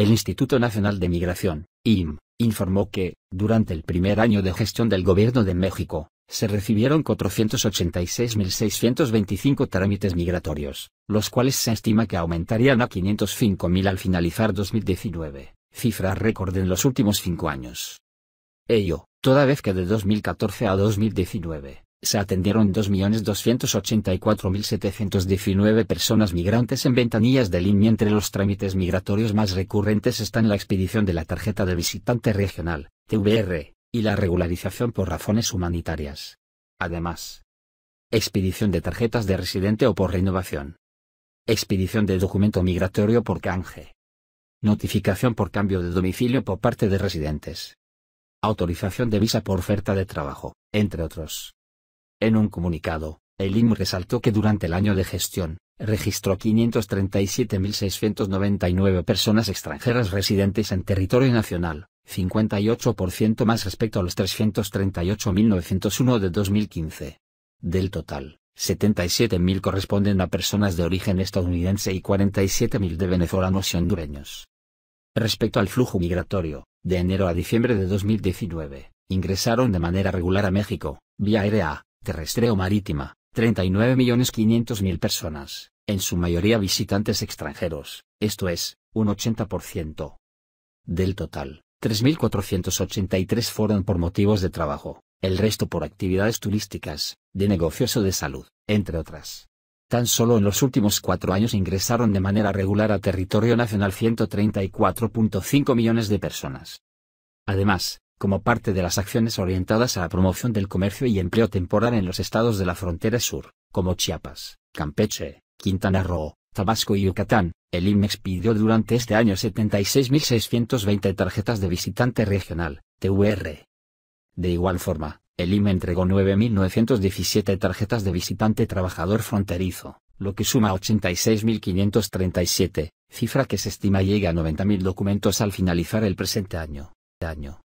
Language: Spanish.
El Instituto Nacional de Migración, IM, informó que, durante el primer año de gestión del Gobierno de México, se recibieron 486.625 trámites migratorios, los cuales se estima que aumentarían a 505.000 al finalizar 2019, cifra récord en los últimos cinco años. Ello, toda vez que de 2014 a 2019, se atendieron 2.284.719 personas migrantes en ventanillas de línea. Entre los trámites migratorios más recurrentes están la expedición de la tarjeta de visitante regional, TVR, y la regularización por razones humanitarias. Además, expedición de tarjetas de residente o por renovación. Expedición de documento migratorio por canje. Notificación por cambio de domicilio por parte de residentes. Autorización de visa por oferta de trabajo, entre otros. En un comunicado, el INM resaltó que durante el año de gestión, registró 537.699 personas extranjeras residentes en territorio nacional, 58% más respecto a los 338.901 de 2015. Del total, 77.000 corresponden a personas de origen estadounidense y 47.000 de venezolanos y hondureños. Respecto al flujo migratorio, de enero a diciembre de 2019, ingresaron de manera regular a México, vía aérea, terrestre o marítima, 39.500.000 personas, en su mayoría visitantes extranjeros, esto es, un 80%. Del total, 3.483 fueron por motivos de trabajo, el resto por actividades turísticas, de negocios o de salud, entre otras. Tan solo en los últimos cuatro años ingresaron de manera regular a territorio nacional 134.5 millones de personas. Además, como parte de las acciones orientadas a la promoción del comercio y empleo temporal en los estados de la frontera sur, como Chiapas, Campeche, Quintana Roo, Tabasco y Yucatán, el IMEX pidió durante este año 76.620 tarjetas de visitante regional, TUR. De igual forma, el IME entregó 9.917 tarjetas de visitante trabajador fronterizo, lo que suma 86.537, cifra que se estima llega a 90.000 documentos al finalizar el presente año.